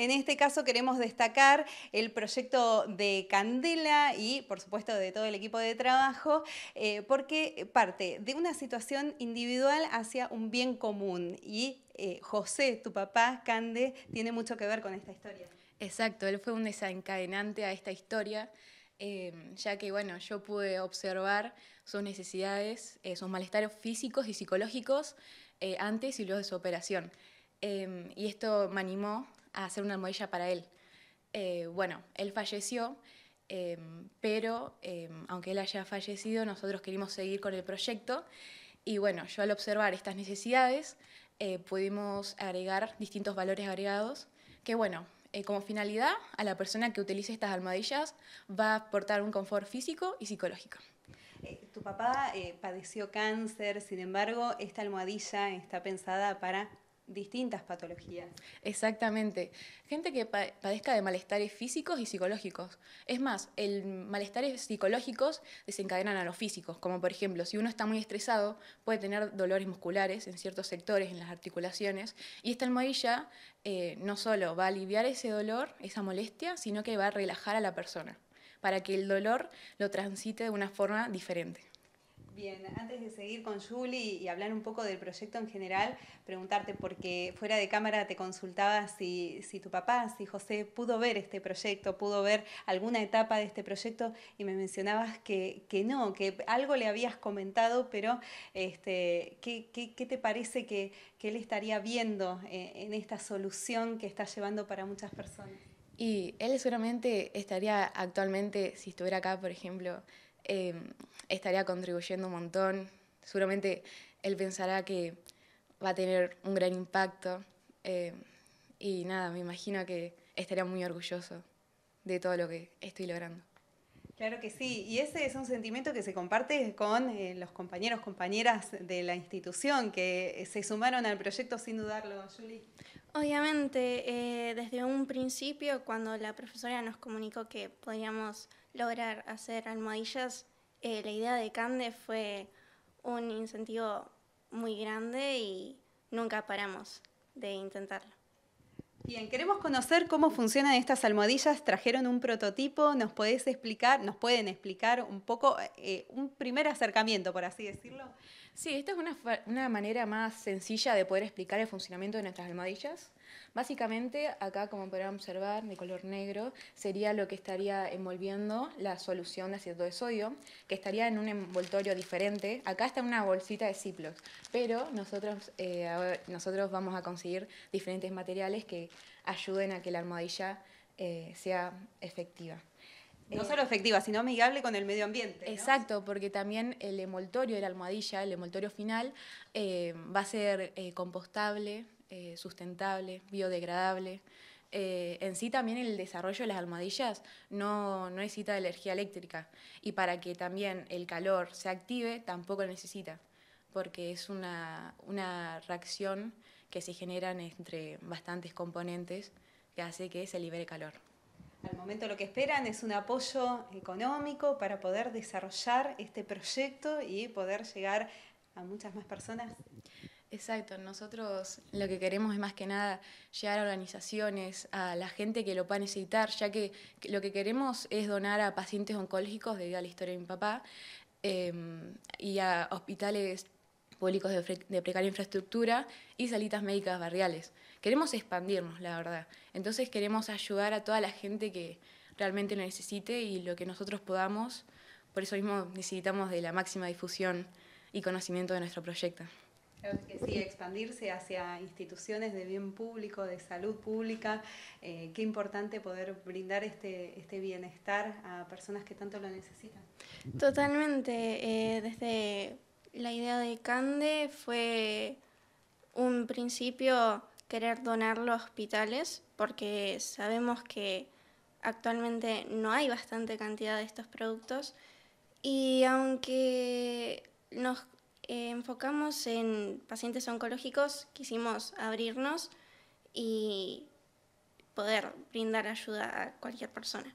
En este caso queremos destacar el proyecto de Candela y, por supuesto, de todo el equipo de trabajo, eh, porque parte de una situación individual hacia un bien común. Y eh, José, tu papá, Cande, tiene mucho que ver con esta historia. Exacto, él fue un desencadenante a esta historia. Eh, ya que bueno, yo pude observar sus necesidades, sus malestares físicos y psicológicos antes y luego de su operación. y esto me animó a hacer una almohadilla para él. Eh, bueno, él falleció, em, pero em, aunque él haya fallecido, nosotros queríamos seguir con el proyecto y bueno, yo al observar estas necesidades eh, pudimos agregar distintos valores agregados que bueno, eh, como finalidad a la persona que utilice estas almohadillas va a aportar un confort físico y psicológico. tu papá padeció cáncer, sin embargo, esta almohadilla está pensada para distintas patologías. Exactamente. Gente que padezca de malestares físicos y psicológicos. Es más, el malestares psicológicos desencadenan a los físicos, como por ejemplo, si uno está muy estresado, puede tener dolores musculares en ciertos sectores, en las articulaciones, y esta almohadilla eh, no solo va a aliviar ese dolor, esa molestia, sino que va a relajar a la persona, para que el dolor lo transite de una forma diferente. Bien, antes de seguir con Juli y hablar un poco del proyecto en general, preguntarte, porque fuera de cámara te consultaba si, tu papá, si José pudo ver este proyecto, pudo ver alguna etapa de este proyecto y me mencionabas que, no, que algo le habías comentado, pero este, ¿qué, te parece que, él estaría viendo eh, en, esta solución que está llevando para muchas personas? Y él seguramente estaría actualmente, si estuviera acá, por ejemplo, em, estaría contribuyendo un montón. Seguramente él pensará que va a tener un gran impacto. Eh, y nada, me imagino que estaría muy orgulloso de todo lo que estoy logrando. Claro que sí, y ese es un sentimiento que se comparte con eh, los compañeros, compañeras de la institución que se sumaron al proyecto sin dudarlo, Julie. Obviamente, eh, desde un principio, cuando la profesora nos comunicó que podíamos lograr hacer almohadillas, eh, la idea de Cande fue un incentivo muy grande y nunca paramos de intentarlo. Bien, queremos conocer cómo funcionan estas almohadillas. Trajeron un prototipo, nos podés explicar, nos pueden explicar un poco eh, un primer acercamiento, por así decirlo. Sí, esta es una, una, manera más sencilla de poder explicar el funcionamiento de nuestras almohadillas. Básicamente, acá como podrán observar, de color negro, sería lo que estaría envolviendo la solución de ácido de sodio, que estaría en un envoltorio diferente. Acá está una bolsita de Ziploc, pero eh, nosotros, vamos a conseguir diferentes materiales que ayuden a que la almohadilla eh, sea efectiva. No eh, solo efectiva, sino amigable con el medio ambiente. Exacto, porque también el emoltorio de la almohadilla, el emoltorio final, eh, va a ser eh, compostable, sustentable, biodegradable. en sí también el desarrollo de las almohadillas no, no, necesita energía eléctrica y para que también el calor se active tampoco necesita, porque es una, una, reacción que se generan entre bastantes componentes que hace que se libere calor. Al momento lo que esperan es un apoyo económico para poder desarrollar este proyecto y poder llegar a muchas más personas. Exacto, nosotros lo que queremos es más que nada llegar a organizaciones, a la gente que lo va a necesitar, ya que lo que queremos es donar a pacientes oncológicos debido a la historia de mi papá em, y a hospitales públicos de, precaria infraestructura y salitas médicas barriales. Queremos expandirnos, la verdad. Entonces queremos ayudar a toda la gente que realmente lo necesite y lo que nosotros podamos. Por eso mismo necesitamos de la máxima difusión y conocimiento de nuestro proyecto. Claro que sí, expandirse hacia instituciones de bien público, de salud pública. Eh, qué importante poder brindar este, este bienestar a personas que tanto lo necesitan. Totalmente. Eh, desde la idea de Cande fue un principio querer donarlo a hospitales porque sabemos que actualmente no hay bastante cantidad de estos productos y aunque nos eh, enfocamos en pacientes oncológicos, quisimos abrirnos y poder brindar ayuda a cualquier persona.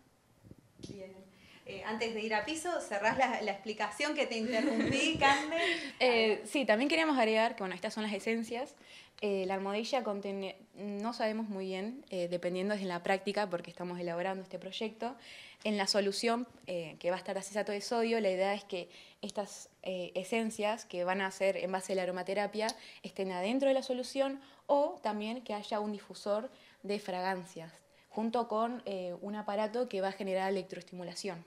Eh, antes de ir a piso, cerrás la, explicación que te interrumpí, Carmen. Eh, sí, también queríamos agregar que, bueno, estas son las esencias. Eh, la almohadilla contiene, no sabemos muy bien, dependiendo de la práctica, porque estamos elaborando este proyecto. En la solución, que va a estar acisato de sodio, la idea es que estas esencias que van a ser en base a la aromaterapia estén adentro de la solución o también que haya un difusor de fragancias, junto con un aparato que va a generar electroestimulación.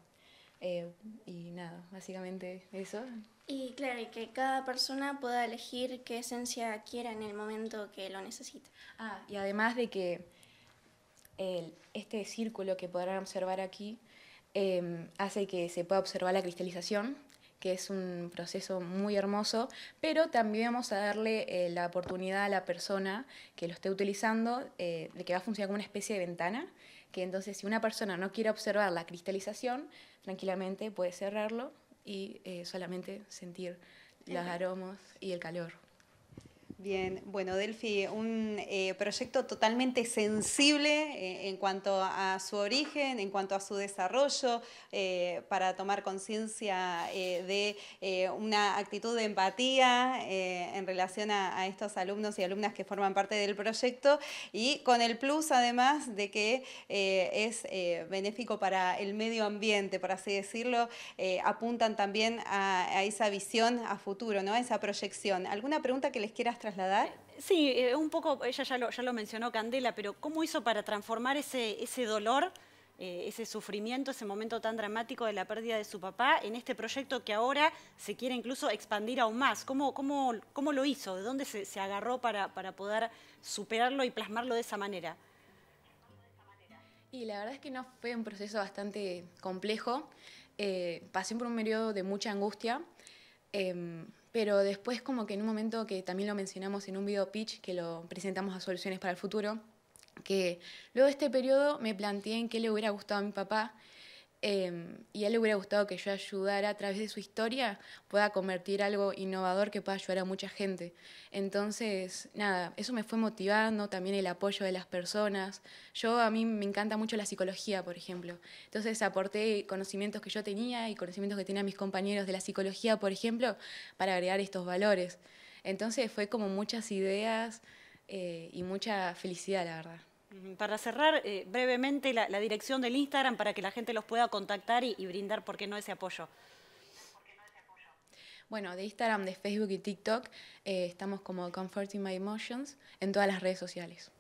Eh, y nada, básicamente eso. Y claro, y que cada persona pueda elegir qué esencia quiera en el momento que lo necesite. Ah, y además de que este círculo que podrán observar aquí em, hace que se pueda observar la cristalización, que es un proceso muy hermoso, pero también vamos a darle eh, la oportunidad a la persona que lo esté utilizando eh, de que va a funcionar como una especie de ventana que entonces si una persona no quiere observar la cristalización, tranquilamente puede cerrarlo y eh, solamente sentir los aromas y el calor. Bien, bueno, Delphi, un eh, proyecto totalmente sensible eh, en cuanto a su origen, en cuanto a su desarrollo, eh, para tomar conciencia de una actitud de empatía en relación a, estos alumnos y alumnas que forman parte del proyecto y con el plus además de que es benéfico para el medio ambiente, por así decirlo, apuntan también a, esa visión a futuro, ¿no? a esa proyección. ¿Alguna pregunta que les quieras traer? Sí, eh, un poco, ella ya lo, mencionó Candela, pero ¿cómo hizo para transformar ese, dolor, eh, ese sufrimiento, ese momento tan dramático de la pérdida de su papá en este proyecto que ahora se quiere incluso expandir aún más? ¿Cómo, lo hizo? ¿De dónde se, agarró para, poder superarlo y plasmarlo de esa manera? Y la verdad es que no fue un proceso bastante complejo. Eh, pasé por un periodo de mucha angustia. Em, pero después como que en un momento que también lo mencionamos en un video pitch que lo presentamos a Soluciones para el Futuro, que luego de este periodo me planteé en qué le hubiera gustado a mi papá Em, y a él le hubiera gustado que yo ayudara a través de su historia, pueda convertir algo innovador que pueda ayudar a mucha gente. Entonces, nada, eso me fue motivando, también el apoyo de las personas. Yo a mí me encanta mucho la psicología, por ejemplo. Entonces aporté conocimientos que yo tenía y conocimientos que tenían mis compañeros de la psicología, por ejemplo, para agregar estos valores. Entonces fue como muchas ideas eh, y mucha felicidad, la verdad. Para cerrar eh, brevemente la, dirección del Instagram para que la gente los pueda contactar y, brindar, ¿por qué no ese apoyo? Bueno, de Instagram, de Facebook y TikTok eh, estamos como Comforting My Emotions en todas las redes sociales.